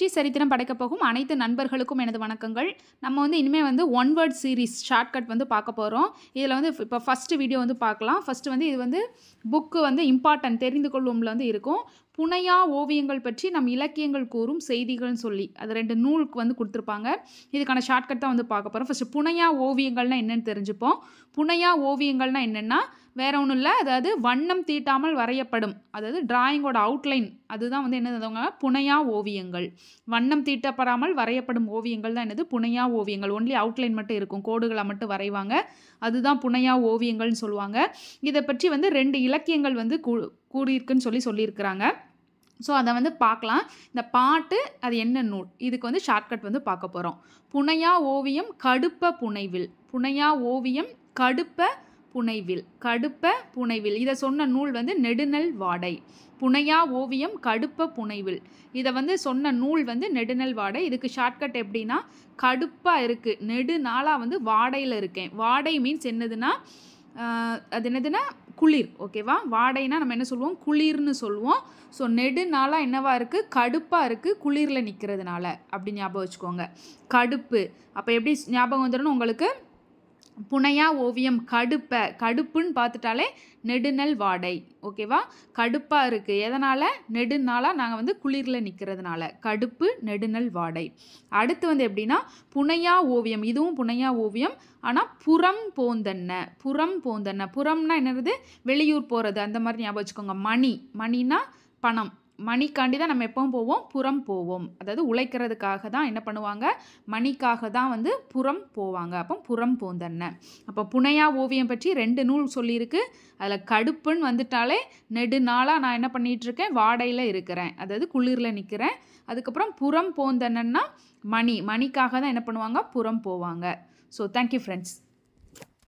D சரித்திரம் படைக்க போகும் அனைத்து நண்பர்களுக்கும் எனது வணக்கங்கள் நம்ம வந்து இனிமேல் வந்து ஒன் வேர்ட் சீரீஸ் ஷார்ட்கட் வந்து பார்க்க போகிறோம் இதில் வந்து இப்போ ஃபஸ்ட்டு வீடியோ வந்து பார்க்கலாம் ஃபஸ்ட்டு வந்து இது வந்து புக்கு வந்து இம்பார்ட்டன்ட் தெரிந்து கொள்ளும்ல வந்து இருக்கும் புனையா ஓவியங்கள் பற்றி நம் இலக்கியங்கள் கூறும் செய்திகள்னு சொல்லி அது ரெண்டு நூலுக்கு வந்து கொடுத்துருப்பாங்க இதுக்கான ஷார்ட்கட் தான் வந்து பார்க்க போகிறோம் ஃபஸ்ட்டு புனையா ஓவியங்கள்னால் என்னென்னு தெரிஞ்சுப்போம் புனையா ஓவியங்கள்னால் என்னென்னா வேற ஒன்றும் இல்லை அதாவது வண்ணம் தீட்டாமல் வரையப்படும் அதாவது டிராயிங்கோட அவுட்லைன் அதுதான் வந்து என்னதுங்க புனையா ஓவியங்கள் வண்ணம் தீட்டப்படாமல் வரையப்படும் ஓவியங்கள் தான் என்னது புனையா ஓவியங்கள் ஒன்லி அவுட்லைன் மட்டும் இருக்கும் கோடுகளாக மட்டும் வரைவாங்க அதுதான் புனையா ஓவியங்கள்னு சொல்லுவாங்க இதை பற்றி வந்து ரெண்டு இலக்கியங்கள் வந்து கூ சொல்லி சொல்லியிருக்கிறாங்க ஸோ அதை வந்து பார்க்கலாம் இந்த பாட்டு அது என்ன நூல் இதுக்கு வந்து ஷார்ட்கட் வந்து பார்க்க போகிறோம் புனையா ஓவியம் கடுப்ப புனைவில் புனையா ஓவியம் கடுப்ப புனைவில் கடுப்ப புனைவில் இதை சொன்ன நூல் வந்து நெடுநல் வாடை புனையா ஓவியம் கடுப்ப புனைவில் இதை வந்து சொன்ன நூல் வந்து நெடுநல் வாடை இதுக்கு ஷார்ட்கட் எப்படின்னா கடுப்பாக இருக்குது நெடு நாளாக வந்து வாடையில் இருக்கேன் வாடை மீன்ஸ் என்னதுன்னா அது என்னதுன்னா குளிர் ஓகேவா வாடைனா நம்ம என்ன சொல்லுவோம் குளிர்னு சொல்லுவோம் ஸோ நெடு நாளாக என்னவா இருக்குது கடுப்பாக இருக்குது குளிரில் நிற்கிறதுனால அப்படி ஞாபகம் வச்சுக்கோங்க கடுப்பு அப்போ எப்படி ஞாபகம் வந்துடணும் உங்களுக்கு புனையா ஓவியம் கடுப்பை கடுப்புன்னு பார்த்துட்டாலே நெடுநல் வாடை ஓகேவா கடுப்பாக இருக்குது எதனால் நெடுநாளாக நாங்கள் வந்து குளிரில் நிற்கிறதுனால கடுப்பு நெடுநல் வாடை அடுத்து வந்து எப்படின்னா புனையா ஓவியம் இதுவும் புனையா ஓவியம் ஆனால் புறம் போந்தன்ன புறம் போந்தன்ன புறம்னா என்னது வெளியூர் போகிறது அந்த மாதிரி ஞாபகம் வச்சுக்கோங்க மணி மணினா பணம் மணிக்காண்டி தான் நம்ம எப்பவும் போவோம் புறம் போவோம் அதாவது உழைக்கிறதுக்காக தான் என்ன பண்ணுவாங்க மணிக்காக தான் வந்து புறம் போவாங்க அப்போ புறம் போந்தன்ன அப்போ புனையா ஓவியம் பற்றி ரெண்டு நூல் சொல்லியிருக்கு அதில் கடுப்புன்னு வந்துட்டாலே நெடுநாளாக நான் என்ன பண்ணிகிட்ருக்கேன் வாடையில் இருக்கிறேன் அதாவது குளிரில் நிற்கிறேன் அதுக்கப்புறம் புறம் போந்தன்னா மணி மணிக்காக தான் என்ன பண்ணுவாங்க புறம் போவாங்க ஸோ தேங்க்யூ ஃப்ரெண்ட்ஸ்